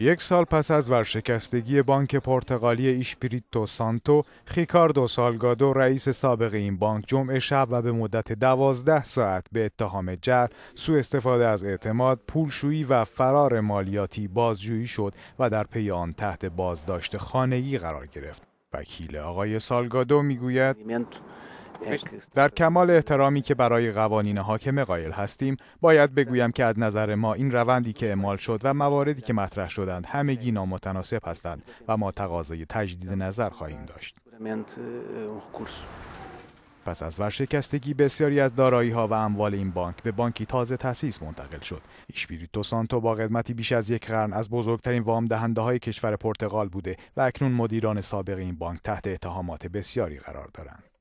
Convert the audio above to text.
یک سال پس از ورشکستگی بانک پرتغالی ایشپریتو سانتو، خیکاردو سالگادو رئیس سابق این بانک جمعه شب و به مدت دوازده ساعت به اتهام جر، سوء استفاده از اعتماد، پولشویی و فرار مالیاتی بازجویی شد و در پی آن تحت بازداشت خانگی قرار گرفت. وکیل آقای سالگادو میگوید در کمال احترامی که برای قوانین حاکم قائل هستیم باید بگویم که از نظر ما این روندی که اعمال شد و مواردی که مطرح شدند همگی نامتناسب هستند و ما تقاضای تجدید نظر خواهیم داشت eh, um پس از ورشکستگی بسیاری از دارایی ها و اموال این بانک به بانکی تازه تأسیس منتقل شد. ایشپیریتو سانتو با قدمتی بیش از یک قرن از بزرگترین وام دهنده های کشور پرتغال بوده و اکنون مدیران سابق این بانک تحت اتهامات بسیاری قرار دارند.